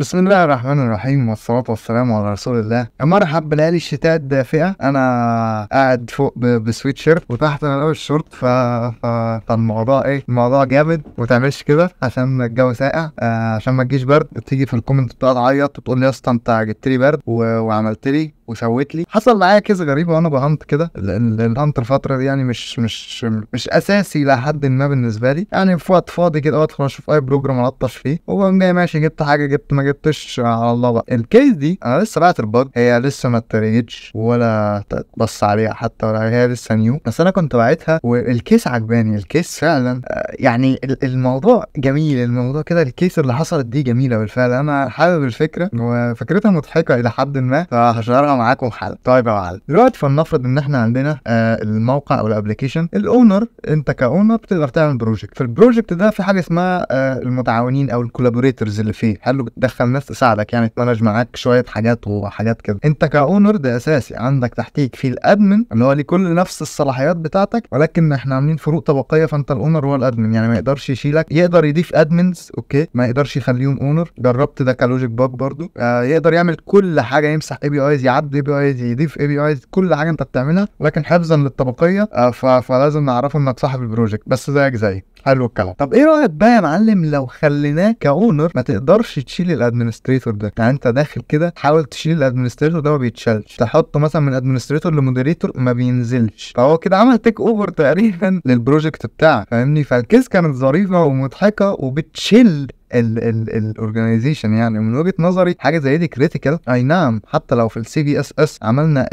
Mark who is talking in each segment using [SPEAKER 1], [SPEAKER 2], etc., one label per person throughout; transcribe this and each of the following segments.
[SPEAKER 1] بسم الله الرحمن الرحيم والصلاة والسلام على رسول الله يا مرحب بليالي الشتاء الدافئة أنا قاعد فوق بسويت شيرت وتحت أنا شورت ف... ف... فالموضوع إيه الموضوع جامد متعملش كده عشان الجو ساقع آه عشان ما تجيش برد تيجي في الكومنت بتاع تعيط وتقول لي يا اسطى أنت جبت لي برد و... وعملت لي وشوت لي حصل معايا كيس غريب وانا بهنت كده لان الهنت الفتره دي يعني مش مش مش اساسي لحد ما بالنسبه لي يعني في وقت فاضي كده ادخل اشوف اي بروجرام الطش فيه وبقوم جاي ماشي جبت حاجه جبت ما جبتش آه، على الله بقى الكيس دي انا لسه بعت الباج هي لسه ما اتريتش ولا بص عليها حتى ولا هي لسه نيو بس انا كنت باعتها والكيس عجباني الكيس فعلا آه، يعني الموضوع جميل الموضوع كده الكيس اللي حصلت دي جميله بالفعل انا حابب الفكره وفكرتها مضحكه الى حد ما فهشرها معاكم حل طيب يا معلم دلوقتي فلنفرض ان احنا عندنا آه الموقع او الابلكيشن الاونر انت كاونر بتقدر تعمل بروجكت في البروجكت ده في حاجه اسمها آه المتعاونين او الكولابوريتورز اللي فيه حلو بتدخل ناس تساعدك يعني تمانج معاك شويه حاجات وحاجات كده انت كاونر ده اساسي عندك تحتيك في الادمن اللي هو ليه كل نفس الصلاحيات بتاعتك ولكن احنا عاملين فروق طبقيه فانت الاونر هو الادمن يعني ما يقدرش يشيلك يقدر يضيف ادمنز اوكي ما يقدرش يخليهم اونر جربت ده كلوجيك باب برضو آه يقدر يعمل كل حاجه يمسح اي بي ايز حد اي بي ايز يضيف اي بي ايز كل حاجه انت بتعملها لكن حفظا للطبقيه آه، فلازم نعرفه انك صاحب البروجكت بس زيك زي حلو الكلام طب ايه رايك بقى يا معلم لو خليناه كاونر ما تقدرش تشيل الادمنستريتور ده يعني انت داخل كده حاول تشيل الادمنستريتور ده ما بيتشالش تحطه مثلا من ادمنستريتور لمودريتور ما بينزلش فهو كده عمل تيك اوفر تقريبا للبروجكت بتاعك فاهمني فالكيس كانت ظريفه ومضحكه وبتشيل الاورجنايزيشن يعني من وجهه نظري حاجه زي دي كريتيكال اي نعم حتى لو في السي في اس اس عملنا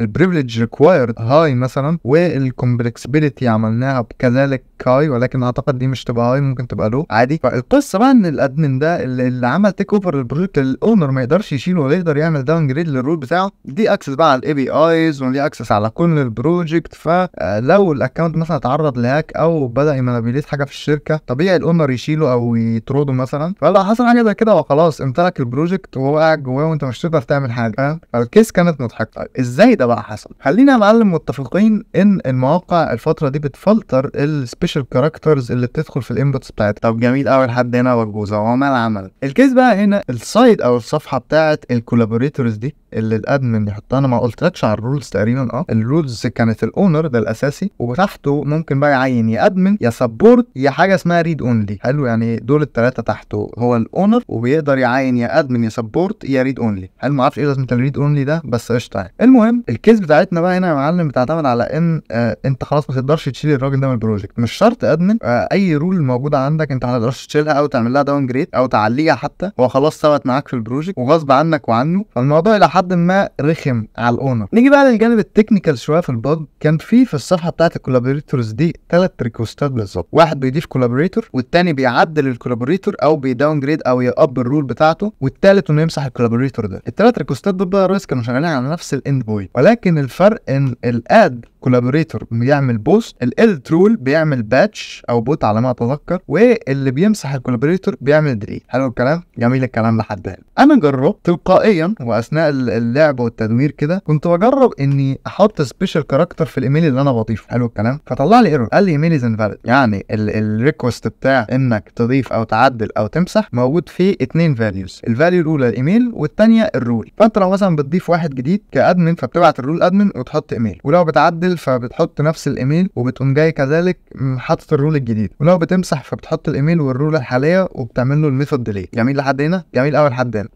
[SPEAKER 1] البريفليج ريكوايرد هاي مثلا والكومبلكسبيلتي عملناها كذلك هاي ولكن اعتقد دي مش تبقى هاي ممكن تبقى لو عادي فالقصه بقى ان الادمن ده اللي عمل تيك اوفر للبروجكت الاونر ما يقدرش يشيله ولا يقدر يعمل داون جريد للرول بتاعه دي اكسس بقى على الاي بي ايز وليه اكسس على كل البروجكت فلو الاكونت مثلا اتعرض لهاك او بدا يمانابيليت حاجه في الشركه طبيعي الاونر يشيله او يت تطرده مثلا فلو حصل حاجه زي كده وخلاص امتلك البروجكت وهو قاعد جواه وانت مش تقدر تعمل حاجه فاهم فالكيس كانت مضحكه طيب ازاي ده بقى حصل خلينا يا معلم متفقين ان المواقع الفتره دي بتفلتر السبيشال كاركترز اللي بتدخل في الانبوتس بتاعتها طب جميل قوي لحد هنا وجوزه هو ما العمل الكيس بقى هنا السايد او الصفحه بتاعت الكولابوريتورز دي اللي الادمن بيحطها انا ما قلتلكش على الرولز تقريبا اه الرولز كانت الاونر ده الاساسي وتحته ممكن بقى يعين يا ادمن يا سبورت يا حاجه اسمها ريد اونلي حلو يعني دول ثلاثه تحته هو الاونر وبيقدر يعين يا ادمن يا سبورت يا ريد اونلي هل ما اعرفش ايه لازمه الريد اونلي ده بس قشطه يعني المهم الكيس بتاعتنا بقى هنا يا معلم بتعتمد على ان آه انت خلاص ما تقدرش تشيل الراجل ده من البروجكت مش شرط ادمن آه اي رول موجوده عندك انت ما تقدرش تشيلها او تعمل لها داون جريد او تعليها حتى هو خلاص ثبت معاك في البروجكت وغصب عنك وعنه فالموضوع الى حد ما رخم على الاونر نيجي بقى للجانب التكنيكال شويه في الباج كان في في الصفحه بتاعت الكولابريتورز دي ثلاث ريكوستات بالظبط واحد بيضيف كولابريتور والتاني بيعدل الكولابريتور الكولابوريتور او بيداون جريد او يأب الرول بتاعته والثالث انه يمسح الكولابوريتور ده الثلاث ريكوستات دول بقى ريس كانوا شغالين على نفس الاند بوينت ولكن الفرق ان الاد كولابوريتور بيعمل بوست الالت ترول بيعمل باتش او بوت على ما اتذكر واللي بيمسح الكولابوريتور بيعمل دري حلو الكلام جميل الكلام لحد هنا انا جربت تلقائيا واثناء اللعب والتدوير كده كنت بجرب اني احط سبيشال كاركتر في الايميل اللي انا بضيفه حلو الكلام فطلع لي ايرور قال لي ايميل از انفاليد يعني الريكوست بتاع انك تضيف او تعمل تعدل او تمسح موجود فيه اتنين فاليوز الفاليو الاولى الايميل والثانيه الرول فانت لو مثلا بتضيف واحد جديد كادمن فبتبعت الرول ادمن وتحط ايميل ولو بتعدل فبتحط نفس الايميل وبتقوم جاي كذلك حاطط الرول الجديد ولو بتمسح فبتحط الايميل والرول الحاليه وبتعمل له الميثود ديلي جميل لحد هنا جميل قوي لحد هنا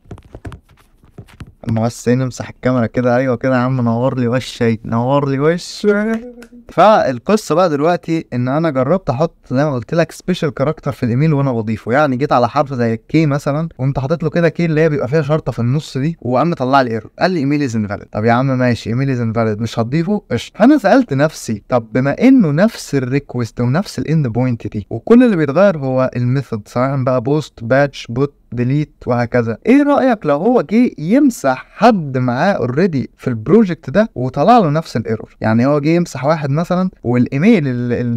[SPEAKER 1] اما بس نمسح الكاميرا كده ايوه كده يا عم نور لي وشي نور لي وشي فالقصه بقى دلوقتي ان انا جربت احط زي ما قلت لك سبيشال كاركتر في الايميل وانا بضيفه يعني جيت على حرف زي الكي مثلا قمت حاطط له كده كي اللي هي بيبقى فيها شرطه في النص دي وقام مطلع لي ايرور قال لي ايميل از انفاليد طب يا عم ماشي ايميل از انفاليد مش هتضيفه قشطه فانا سالت نفسي طب بما انه نفس الريكوست ونفس الاند بوينت دي وكل اللي بيتغير هو الميثود سواء بقى بوست باتش بوت ديليت وهكذا ايه رايك لو هو جه يمسح حد معاه اوريدي في البروجكت ده وطلع له نفس الايرور يعني هو جه يمسح واحد مثلا والايميل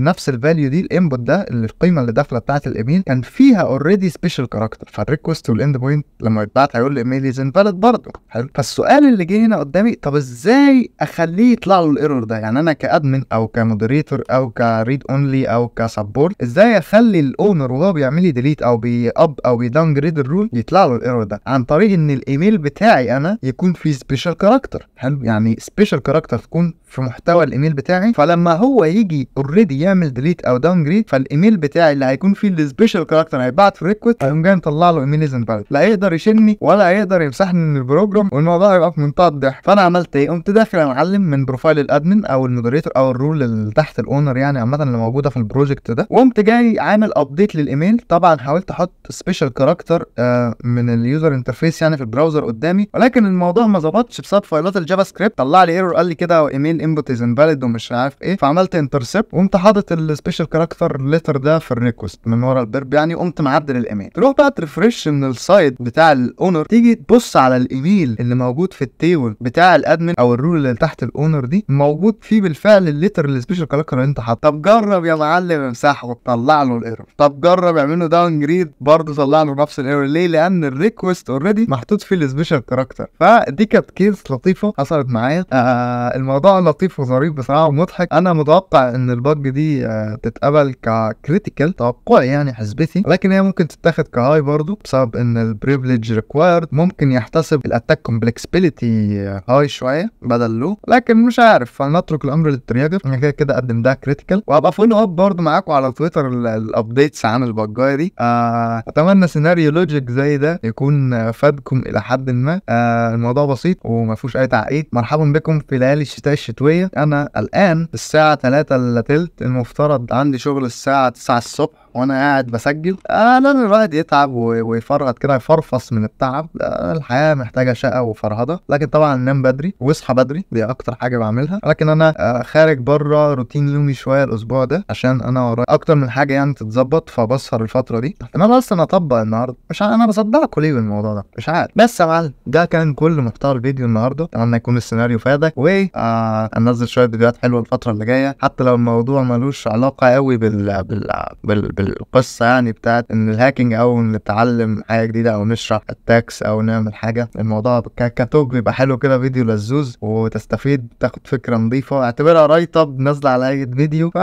[SPEAKER 1] نفس الفاليو دي الانبوت ده اللي القيمه اللي داخله بتاعت الايميل كان فيها اوريدي سبيشال كاركتر فالريكوست والاند بوينت لما يتبعت هيقول لي ايميل از انفاليد برضه حلو فالسؤال اللي جه هنا قدامي طب ازاي اخليه يطلع له الايرور ده يعني انا كادمن او كمودريتور او كريد اونلي او كسبورت ازاي اخلي الاونر وهو بيعمل لي ديليت او بي اب او بي داون جريد الرول يطلع له الايرور ده عن طريق ان الايميل بتاعي انا يكون فيه سبيشال كاركتر حلو يعني سبيشال كاركتر تكون في محتوى الايميل بتاعي فلما هو يجي اوريدي يعمل ديليت او داون جريد فالايميل بتاعي اللي هيكون فيه السبيشال كاركتر هيتبعت في ريكوست هيقوم جاي مطلع له ايميل از لا يقدر يشيلني ولا يقدر يمسحني من البروجرام والموضوع هيبقى في منتهى الضحك فانا عملت ايه قمت داخل يا معلم من بروفايل الادمن او المودريتور او الرول اللي تحت الاونر يعني عامه اللي موجوده في البروجكت ده وقمت جاي عامل ابديت للايميل طبعا حاولت احط سبيشال كاركتر آه، من اليوزر انترفيس يعني في البراوزر قدامي ولكن الموضوع ما ظبطش بسبب فايلات الجافا سكريبت طلع لي ايرور قال لي كده ايميل انبوت از انفاليد ومش عارف ايه فعملت انترسبت وقمت حاطط السبيشال كاركتر ليتر ده في الريكوست من ورا البرب يعني قمت معدل الايميل تروح بقى ترفرش من السايد بتاع الاونر تيجي تبص على الايميل اللي موجود في التيبل بتاع الادمن او الرول اللي تحت الاونر دي موجود فيه بالفعل الليتر السبيشال كاركتر اللي انت حاطه طب جرب يا معلم امسحه وطلع له الايرور طب جرب اعمل له داون جريد برضه طلع له نفس الايرور ليه لان الريكوست اوريدي محطوط فيه السبيشال كاركتر فدي كانت كيس لطيفه حصلت معايا آه الموضوع لطيف وظريف بصراحه ومضحك انا متوقع ان الباج دي آه تتقبل ككريتيكال توقع يعني حسبتي لكن هي ممكن تتاخد كهاي برضو بسبب ان البريفليج ريكوايرد ممكن يحتسب الاتاك آه، كومبلكسبيليتي هاي شويه بدل له لكن مش عارف فنترك الامر للترياجر انا كده كده اقدم ده كريتيكال وهبقى فولو اب برضو معاكم على تويتر الابديتس عن البجايه دي آه اتمنى سيناريو لو بروجكت زي ده يكون فادكم الى حد ما آه الموضوع بسيط وما فيهوش اي تعقيد مرحبا بكم في ليالي الشتاء الشتويه انا الان الساعه 3 الا تلت المفترض عندي شغل الساعه 9 الصبح وانا قاعد بسجل آه لازم الواحد يتعب ويفرغط كده يفرفص من التعب آه الحياه محتاجه شقه وفرهده لكن طبعا انام بدري واصحى بدري دي اكتر حاجه بعملها لكن انا آه خارج بره روتين يومي شويه الاسبوع ده عشان انا ورايا اكتر من حاجه يعني تتظبط فبسهر الفتره دي انا بس انا اطبق النهارده مش عارف انا بصدقكم ليه بالموضوع ده مش عارف بس يا معلم ده كان كل محتوى الفيديو النهارده اتمنى يكون السيناريو فادك و آه انزل شويه فيديوهات حلوه الفتره اللي جايه حتى لو الموضوع ملوش علاقه قوي بال بال, بال... بال... القصه يعني بتاعت ان الهاكينج او نتعلم حاجه جديده او نشرح التاكس او نعمل حاجه الموضوع كتوك بيبقى حلو كده فيديو لزوز وتستفيد تاخد فكره نظيفه اعتبرها رايت اب نازله على اي فيديو ف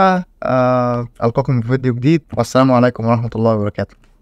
[SPEAKER 1] آه، القاكم في فيديو جديد والسلام عليكم ورحمه الله وبركاته